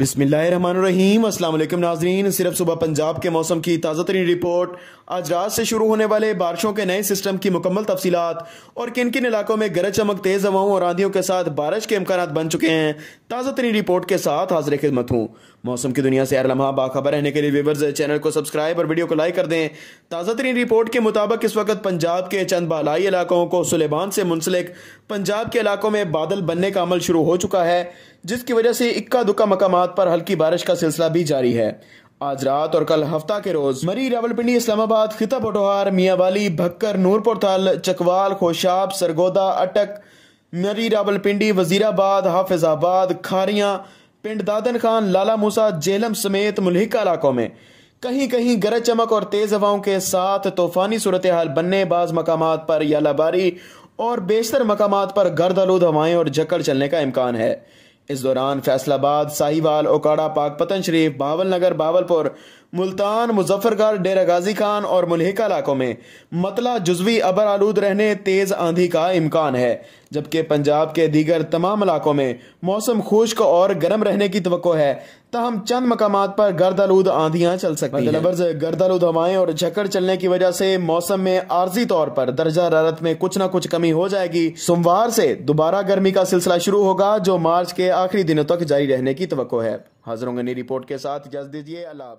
बिसमीम अल्लाम नाजरीन सिर्फ सुबह पंजाब के मौसम की ताज़ा तरीन रिपोर्ट आज रात से शुरू होने वाले बारिशों के नए सिस्टम की मुकम्मल तफसीत और किन किन इलाकों में गरज चमक तेज़ हवाओं और आंधियों के साथ बारिश के इम्कान बन चुके हैं ताज़ा तरीन रिपोर्ट के साथ हाजिर खिदमत हूँ मौसम की दुनिया से हर लम्हा बाखबर रहने के लिए व्यूवर्स चैनल को सब्सक्राइब और वीडियो को लाइक कर दें ताज़ा तरीन रिपोर्ट के मुताबिक इस वक्त पंजाब के चंद बालाई इलाकों को सुलेबान से मुंसलिक पंजाब के इलाकों में बादल बनने का अमल शुरू हो चुका है जिसकी वजह से इक्का दुक्का मकाम इस्लामाबाद पर हल्की बारिश का सिलसिला भी जारी है आज रात और कल हफ्ता के रोज मरी रावलपिंडी इस्लामाबाद खिता पटोहार मियावाली भक्कर नूरपुर थाल चकवाल खोशाब सरगोदा अटक मरी रावलपिंडी वजीराबाद हाफिजाबाद खारिया पिंड दादन खान लाला मूसा जेलम समेत मुलहिका इलाकों में कहीं कहीं गरज चमक और तेज हवाओं के साथ तूफानी सूरत हाल बनने बाज मकाम पर यालाबारी और बेशतर मकाम पर गर्द आलूद हवाएं और जकड़ चलने का इम्कान है इस दौरान फैसलाबाद साहिवाल ओकाड़ा पाक पतन शरीफ बावल नगर बावलपुर मुल्तान मुजफ्फरगढ़ डेरा गाजी खान और मुलहिका इलाकों में मतला जुजवी अबर आलूद रहने तेज़ आंधी का इम्कान है जबकि पंजाब के दीगर तमाम इलाकों में मौसम खुश्क और गर्म रहने की तो है तहम चंद मकाम पर गर्द आलूद आंधिया चल सकती है लफर्ज गर्द आलूद हवाएं और झकड़ चलने की वजह से मौसम में आर्जी तौर पर दर्जा रारत में कुछ न कुछ कमी हो जाएगी सोमवार से दोबारा गर्मी का सिलसिला शुरू होगा जो मार्च के आखिरी दिनों तक जारी रहने की तो है हाजिर होंगे रिपोर्ट के साथ इजाजत दीजिए अल्लाह